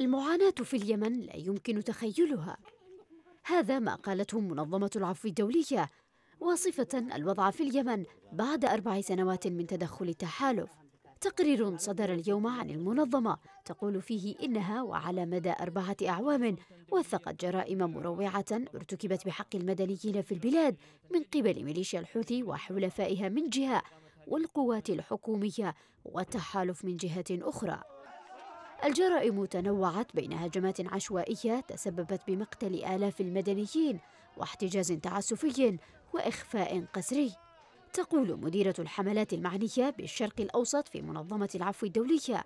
المعاناة في اليمن لا يمكن تخيلها هذا ما قالته منظمة العفو الدولية واصفة الوضع في اليمن بعد أربع سنوات من تدخل التحالف تقرير صدر اليوم عن المنظمة تقول فيه إنها وعلى مدى أربعة أعوام وثقت جرائم مروعة ارتكبت بحق المدنيين في البلاد من قبل ميليشيا الحوثي وحلفائها من جهة والقوات الحكومية والتحالف من جهة أخرى الجرائم تنوعت بين هجمات عشوائية تسببت بمقتل آلاف المدنيين واحتجاز تعسفي وإخفاء قسري تقول مديرة الحملات المعنية بالشرق الأوسط في منظمة العفو الدولية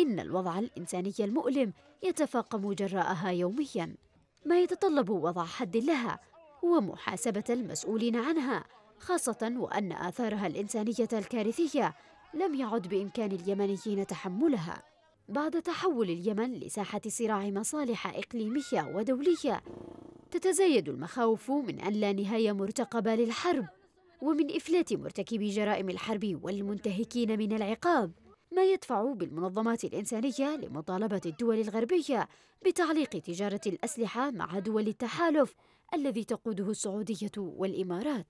إن الوضع الإنساني المؤلم يتفاقم جراءها يومياً ما يتطلب وضع حد لها ومحاسبة المسؤولين عنها خاصة وأن آثارها الإنسانية الكارثية لم يعد بإمكان اليمنيين تحملها بعد تحول اليمن لساحة صراع مصالح إقليمية ودولية تتزايد المخاوف من أن لا نهاية مرتقبة للحرب ومن إفلات مرتكبي جرائم الحرب والمنتهكين من العقاب ما يدفع بالمنظمات الإنسانية لمطالبة الدول الغربية بتعليق تجارة الأسلحة مع دول التحالف الذي تقوده السعودية والإمارات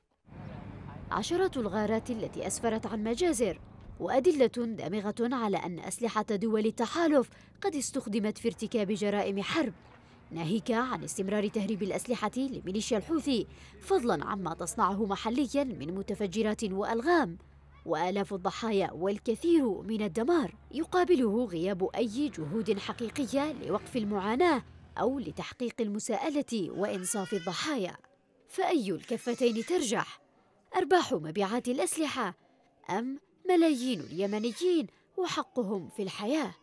عشرات الغارات التي أسفرت عن مجازر وأدلة دامغة على أن أسلحة دول التحالف قد استخدمت في ارتكاب جرائم حرب ناهيك عن استمرار تهريب الأسلحة لميليشيا الحوثي فضلا عما تصنعه محليا من متفجرات وألغام وآلاف الضحايا والكثير من الدمار يقابله غياب أي جهود حقيقية لوقف المعاناة أو لتحقيق المساءلة وإنصاف الضحايا فأي الكفتين ترجح أرباح مبيعات الأسلحة أم ملايين اليمنيين وحقهم في الحياه